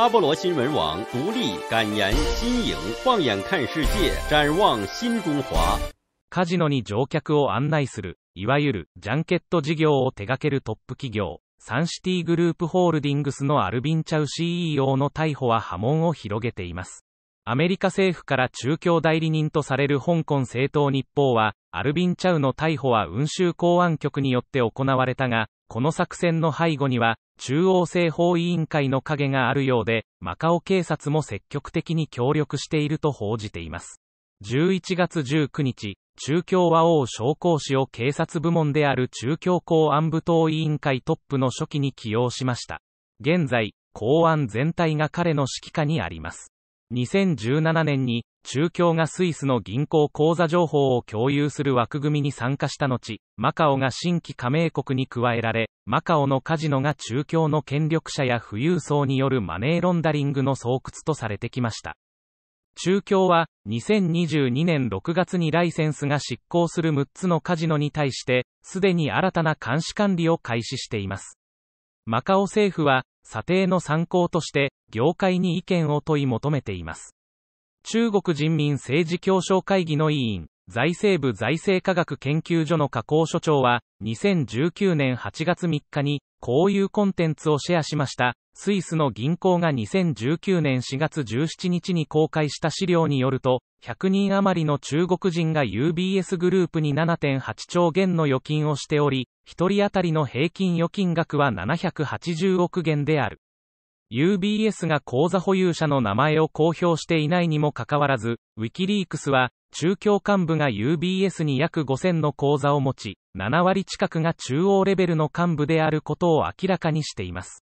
阿波罗新闻网独立、感言、新颖、放眼看世界、展望新中华。カジノに乗客を案内する、いわゆるジャンケット事業を手掛けるトップ企業、サンシティグループホールディングスのアルビン・チャウ CEO の逮捕は波紋を広げています。アメリカ政府から中共代理人とされる香港政党日報は、アルビン・チャウの逮捕は運州公安局によって行われたが、この作戦の背後には、中央政法委員会の影があるようで、マカオ警察も積極的に協力していると報じています。11月19日、中共和王将校氏を警察部門である中共公安部党委員会トップの初期に起用しました。現在、公安全体が彼の指揮下にあります。2017年に中共がスイスの銀行口座情報を共有する枠組みに参加した後、マカオが新規加盟国に加えられ、マカオのカジノが中共の権力者や富裕層によるマネーロンダリングの巣窟とされてきました。中共は2022年6月にライセンスが執行する6つのカジノに対して、すでに新たな監視管理を開始しています。マカオ政府は、査定の参考として、業界に意見を問い求めています。中国人民政治協商会議の委員、財政部財政科学研究所の加工所長は、2019年8月3日に、こういうコンテンツをシェアしました。スイスの銀行が2019年4月17日に公開した資料によると、100人余りの中国人が UBS グループに7.8兆元の預金をしており、1人当たりの平均預金額は780億元である。UBS が口座保有者の名前を公表していないにもかかわらず、ウィキリークスは、中共幹部が UBS に約5000の口座を持ち、7割近くが中央レベルの幹部であることを明らかにしています。